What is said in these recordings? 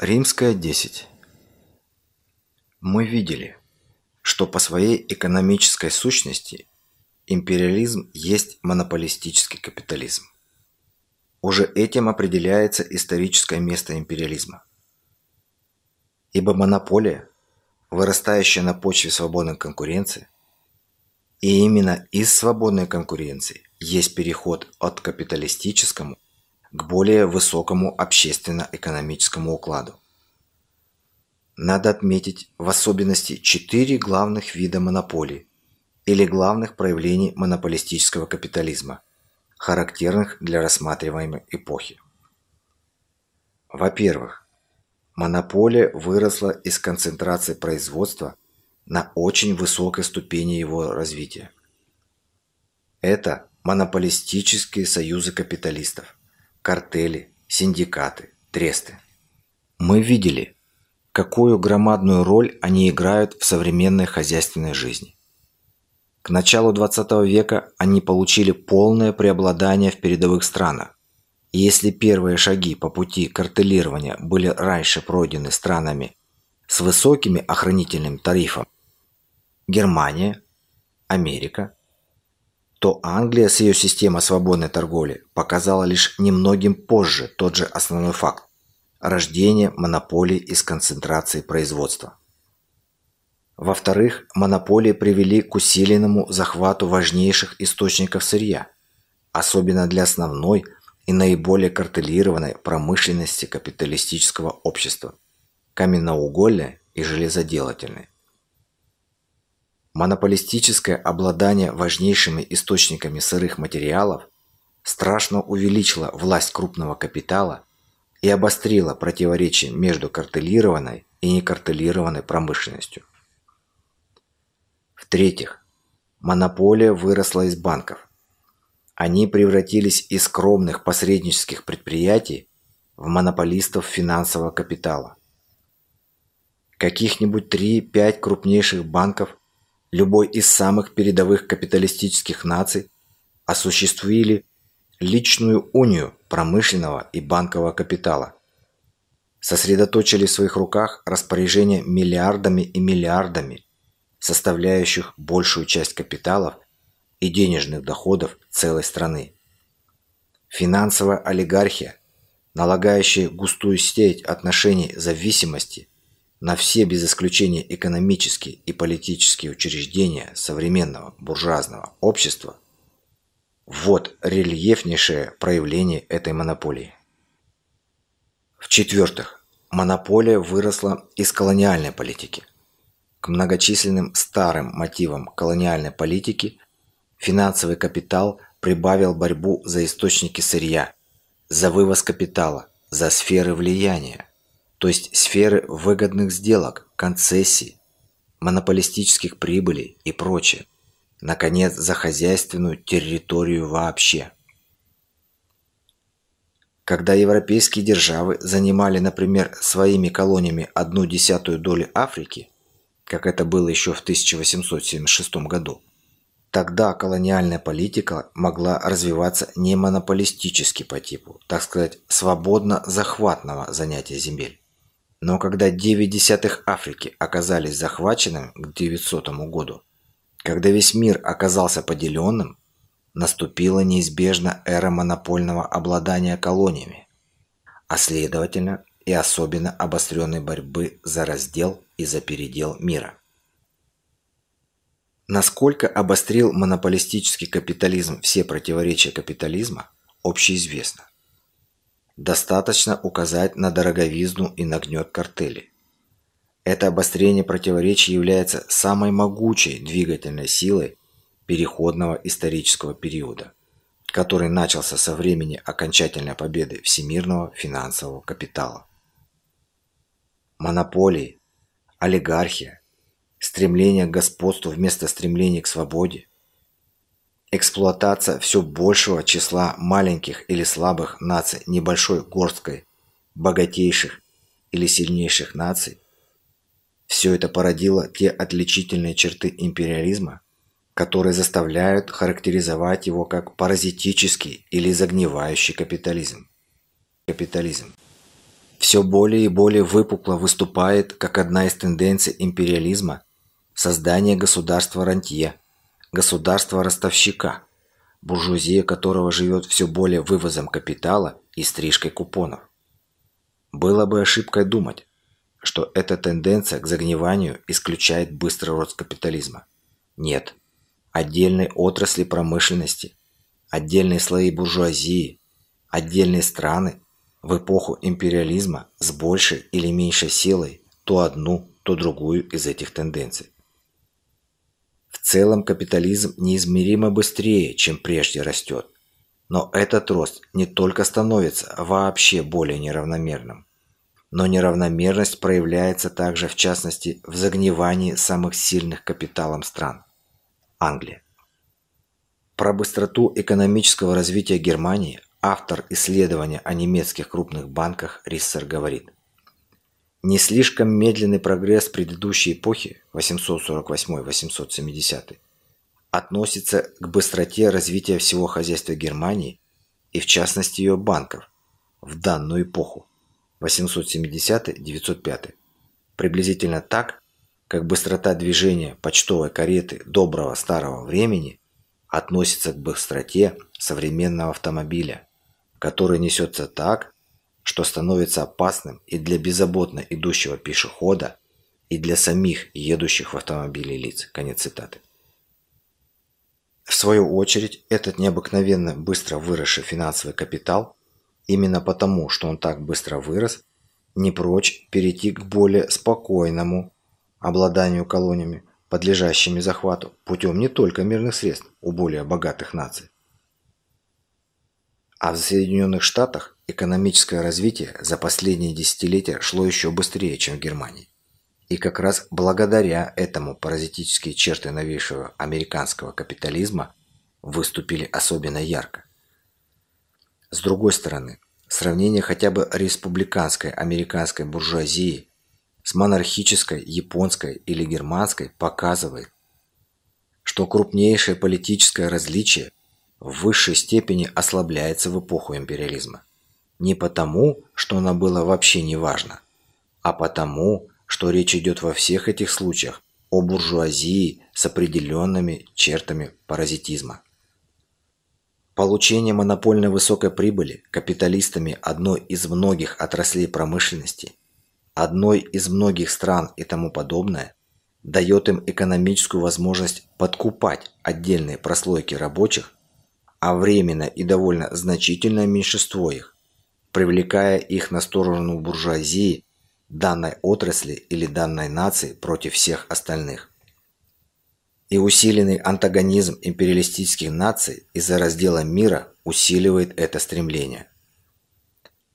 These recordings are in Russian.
Римская 10. Мы видели, что по своей экономической сущности империализм есть монополистический капитализм. Уже этим определяется историческое место империализма. Ибо монополия, вырастающая на почве свободной конкуренции, и именно из свободной конкуренции есть переход от капиталистическому к более высокому общественно-экономическому укладу. Надо отметить в особенности четыре главных вида монополий или главных проявлений монополистического капитализма, характерных для рассматриваемой эпохи. Во-первых, монополия выросла из концентрации производства на очень высокой ступени его развития. Это монополистические союзы капиталистов, картели, синдикаты, тресты. Мы видели, какую громадную роль они играют в современной хозяйственной жизни. К началу 20 века они получили полное преобладание в передовых странах. И если первые шаги по пути картелирования были раньше пройдены странами с высокими охранительным тарифом – Германия, Америка, то Англия с ее системой свободной торговли показала лишь немногим позже тот же основной факт – рождение монополий из концентрации производства. Во-вторых, монополии привели к усиленному захвату важнейших источников сырья, особенно для основной и наиболее картелированной промышленности капиталистического общества – каменноугольной и железоделательной. Монополистическое обладание важнейшими источниками сырых материалов страшно увеличило власть крупного капитала и обострило противоречие между картелированной и некартелированной промышленностью. В-третьих, монополия выросла из банков. Они превратились из скромных посреднических предприятий в монополистов финансового капитала. Каких-нибудь 3-5 крупнейших банков любой из самых передовых капиталистических наций, осуществили личную унию промышленного и банкового капитала. Сосредоточили в своих руках распоряжение миллиардами и миллиардами, составляющих большую часть капиталов и денежных доходов целой страны. Финансовая олигархия, налагающая густую сеть отношений зависимости – на все без исключения экономические и политические учреждения современного буржуазного общества, вот рельефнейшее проявление этой монополии. В-четвертых, монополия выросла из колониальной политики. К многочисленным старым мотивам колониальной политики финансовый капитал прибавил борьбу за источники сырья, за вывоз капитала, за сферы влияния то есть сферы выгодных сделок, концессий, монополистических прибылей и прочее. Наконец, за хозяйственную территорию вообще. Когда европейские державы занимали, например, своими колониями одну десятую доли Африки, как это было еще в 1876 году, тогда колониальная политика могла развиваться не монополистически по типу, так сказать, свободно захватного занятия земель. Но когда 9 десятых Африки оказались захваченными к 900 году, когда весь мир оказался поделенным, наступила неизбежно эра монопольного обладания колониями, а следовательно и особенно обостренной борьбы за раздел и за передел мира. Насколько обострил монополистический капитализм все противоречия капитализма, общеизвестно. Достаточно указать на дороговизну и нагнет гнет картелей. Это обострение противоречий является самой могучей двигательной силой переходного исторического периода, который начался со времени окончательной победы всемирного финансового капитала. Монополии, олигархия, стремление к господству вместо стремления к свободе, эксплуатация все большего числа маленьких или слабых наций небольшой горсткой богатейших или сильнейших наций, все это породило те отличительные черты империализма, которые заставляют характеризовать его как паразитический или загнивающий капитализм. Капитализм все более и более выпукло выступает как одна из тенденций империализма создание государства рантье – государства-ростовщика, буржуазия которого живет все более вывозом капитала и стрижкой купонов. Было бы ошибкой думать, что эта тенденция к загниванию исключает быстрый рост капитализма. Нет. Отдельные отрасли промышленности, отдельные слои буржуазии, отдельные страны в эпоху империализма с большей или меньшей силой то одну, то другую из этих тенденций целом капитализм неизмеримо быстрее, чем прежде растет. Но этот рост не только становится вообще более неравномерным, но неравномерность проявляется также в частности в загнивании самых сильных капиталом стран – Англии. Про быстроту экономического развития Германии автор исследования о немецких крупных банках Риссер говорит – не слишком медленный прогресс предыдущей эпохи 848-870 относится к быстроте развития всего хозяйства Германии и в частности ее банков в данную эпоху 870-905. Приблизительно так, как быстрота движения почтовой кареты доброго старого времени относится к быстроте современного автомобиля, который несется так, что становится опасным и для беззаботно идущего пешехода, и для самих едущих в автомобиле лиц. Конец цитаты. В свою очередь, этот необыкновенно быстро выросший финансовый капитал, именно потому, что он так быстро вырос, не прочь перейти к более спокойному обладанию колониями, подлежащими захвату путем не только мирных средств у более богатых наций, а в Соединенных Штатах экономическое развитие за последние десятилетия шло еще быстрее, чем в Германии. И как раз благодаря этому паразитические черты новейшего американского капитализма выступили особенно ярко. С другой стороны, сравнение хотя бы республиканской американской буржуазии с монархической японской или германской показывает, что крупнейшее политическое различие в высшей степени ослабляется в эпоху империализма. Не потому, что она была вообще не важна, а потому, что речь идет во всех этих случаях о буржуазии с определенными чертами паразитизма. Получение монопольно высокой прибыли капиталистами одной из многих отраслей промышленности, одной из многих стран и тому подобное дает им экономическую возможность подкупать отдельные прослойки рабочих а временно и довольно значительное меньшинство их, привлекая их на сторону буржуазии, данной отрасли или данной нации против всех остальных. И усиленный антагонизм империалистических наций из-за раздела мира усиливает это стремление.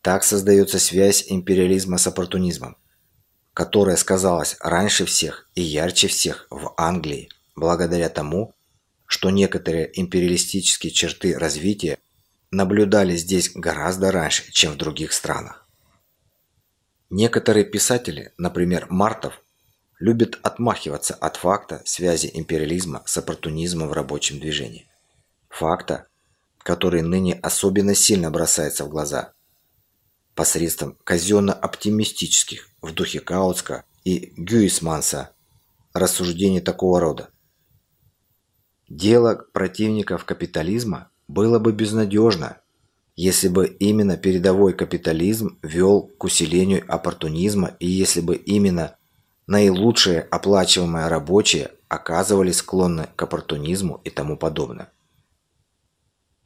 Так создается связь империализма с оппортунизмом, которая сказалась раньше всех и ярче всех в Англии, благодаря тому, что некоторые империалистические черты развития наблюдали здесь гораздо раньше, чем в других странах. Некоторые писатели, например, Мартов, любят отмахиваться от факта связи империализма с оппортунизмом в рабочем движении. Факта, который ныне особенно сильно бросается в глаза посредством казенно-оптимистических в духе Каутска и Гюисманса рассуждений такого рода. Дело противников капитализма было бы безнадежно, если бы именно передовой капитализм вел к усилению оппортунизма и если бы именно наилучшие оплачиваемые рабочие оказывались склонны к оппортунизму и тому подобное.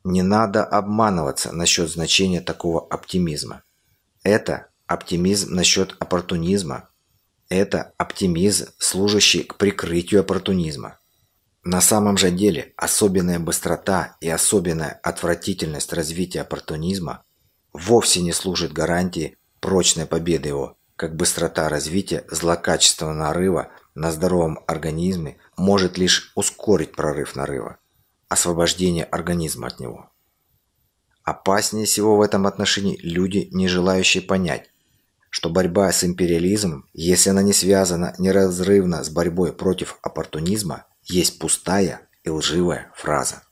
Не надо обманываться насчет значения такого оптимизма. Это оптимизм насчет оппортунизма. Это оптимизм, служащий к прикрытию оппортунизма. На самом же деле особенная быстрота и особенная отвратительность развития оппортунизма вовсе не служит гарантией прочной победы его, как быстрота развития злокачественного нарыва на здоровом организме может лишь ускорить прорыв нарыва, освобождение организма от него. Опаснее всего в этом отношении люди, не желающие понять, что борьба с империализмом, если она не связана неразрывно с борьбой против оппортунизма, есть пустая и лживая фраза.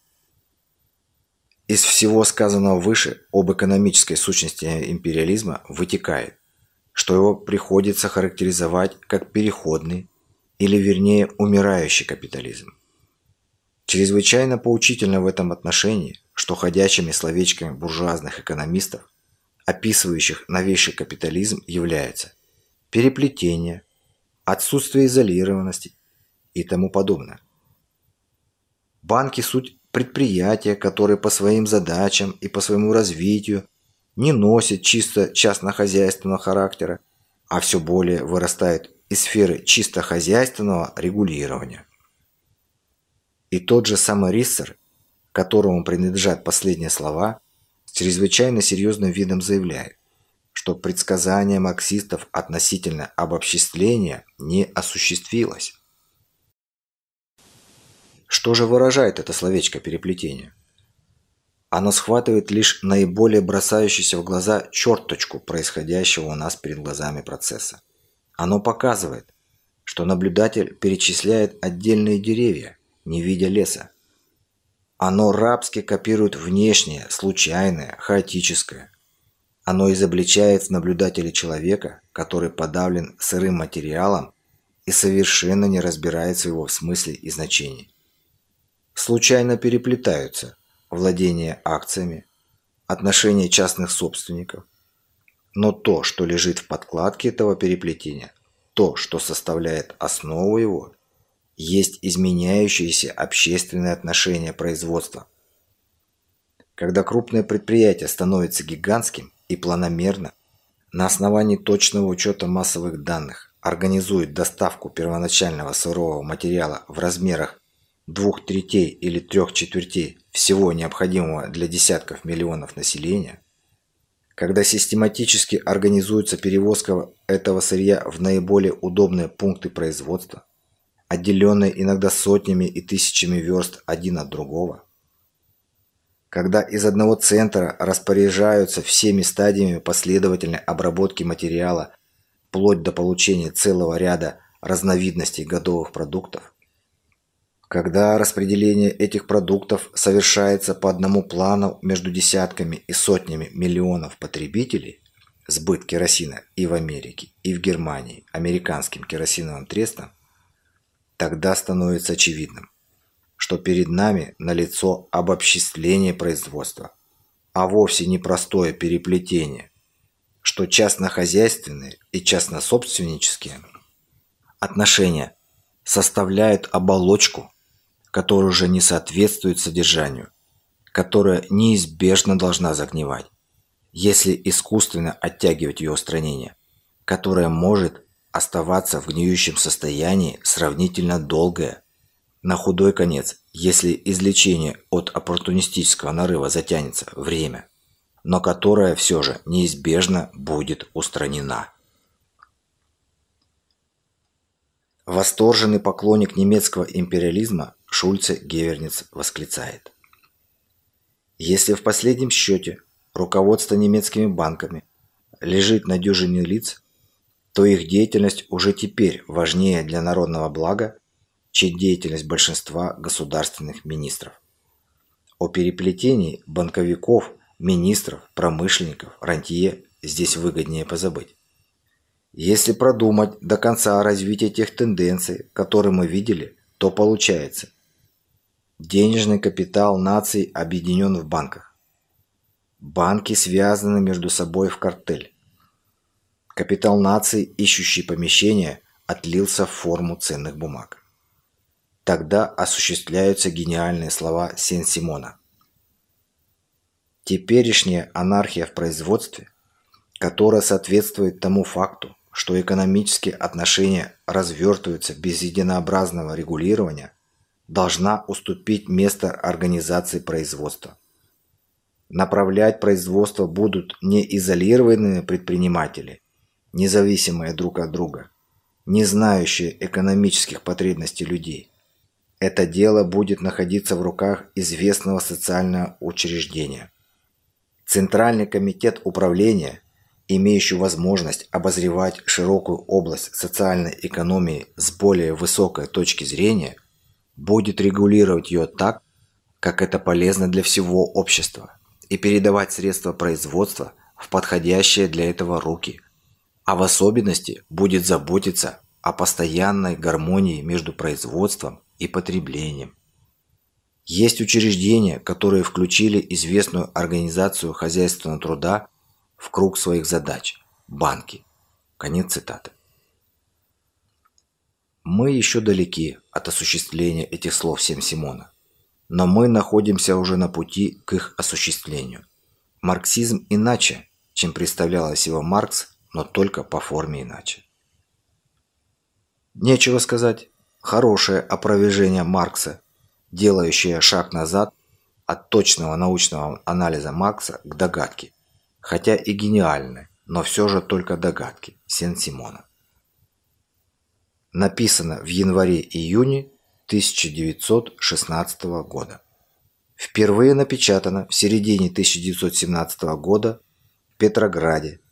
Из всего сказанного выше об экономической сущности империализма вытекает, что его приходится характеризовать как переходный или вернее умирающий капитализм. Чрезвычайно поучительно в этом отношении, что ходячими словечками буржуазных экономистов, описывающих новейший капитализм, является переплетение, отсутствие изолированности и тому подобное. Банки – суть предприятия, которые по своим задачам и по своему развитию не носят чисто частнохозяйственного характера, а все более вырастают из сферы чисто хозяйственного регулирования. И тот же самый Риссер, которому принадлежат последние слова, с чрезвычайно серьезным видом заявляет, что предсказание марксистов относительно обобществления не осуществилось. Что же выражает это словечко переплетение? Оно схватывает лишь наиболее бросающуюся в глаза черточку происходящего у нас перед глазами процесса. Оно показывает, что наблюдатель перечисляет отдельные деревья, не видя леса. Оно рабски копирует внешнее, случайное, хаотическое. Оно изобличает в наблюдателе человека, который подавлен сырым материалом и совершенно не разбирается его в смысле и значении случайно переплетаются владение акциями, отношения частных собственников. Но то, что лежит в подкладке этого переплетения, то, что составляет основу его, есть изменяющиеся общественные отношения производства. Когда крупное предприятие становится гигантским и планомерно, на основании точного учета массовых данных организует доставку первоначального сырого материала в размерах двух третей или трех четвертей всего необходимого для десятков миллионов населения, когда систематически организуется перевозка этого сырья в наиболее удобные пункты производства, отделенные иногда сотнями и тысячами верст один от другого, когда из одного центра распоряжаются всеми стадиями последовательной обработки материала вплоть до получения целого ряда разновидностей готовых продуктов, когда распределение этих продуктов совершается по одному плану между десятками и сотнями миллионов потребителей, сбыт керосина и в Америке, и в Германии американским керосиновым трестом, тогда становится очевидным, что перед нами налицо обобществление производства, а вовсе не простое переплетение, что частнохозяйственные и частнособственнические отношения составляют оболочку которая уже не соответствует содержанию, которая неизбежно должна загнивать, если искусственно оттягивать ее устранение, которая может оставаться в гниющем состоянии сравнительно долгое, на худой конец, если излечение от оппортунистического нарыва затянется время, но которая все же неизбежно будет устранена. Восторженный поклонник немецкого империализма Шульце Геверниц восклицает. Если в последнем счете руководство немецкими банками лежит на дюжине лиц, то их деятельность уже теперь важнее для народного блага, чем деятельность большинства государственных министров. О переплетении банковиков, министров, промышленников, рантье здесь выгоднее позабыть. Если продумать до конца развитие тех тенденций, которые мы видели, то получается – Денежный капитал наций объединен в банках. Банки связаны между собой в картель. Капитал наций, ищущий помещение, отлился в форму ценных бумаг. Тогда осуществляются гениальные слова Сен-Симона. Теперешняя анархия в производстве, которая соответствует тому факту, что экономические отношения развертываются без единообразного регулирования – должна уступить место организации производства. Направлять производство будут не изолированные предприниматели, независимые друг от друга, не знающие экономических потребностей людей. Это дело будет находиться в руках известного социального учреждения. Центральный комитет управления, имеющий возможность обозревать широкую область социальной экономии с более высокой точки зрения – будет регулировать ее так, как это полезно для всего общества, и передавать средства производства в подходящие для этого руки, а в особенности будет заботиться о постоянной гармонии между производством и потреблением. Есть учреждения, которые включили известную организацию хозяйственного труда в круг своих задач – банки. Конец цитаты. Мы еще далеки от осуществления этих слов Сем Симона. Но мы находимся уже на пути к их осуществлению. Марксизм иначе, чем представлял его Маркс, но только по форме иначе. Нечего сказать. Хорошее опровержение Маркса, делающее шаг назад от точного научного анализа Маркса к догадке. Хотя и гениальное, но все же только догадки Сен-Симона. Написано в январе-июне 1916 года. Впервые напечатано в середине 1917 года в Петрограде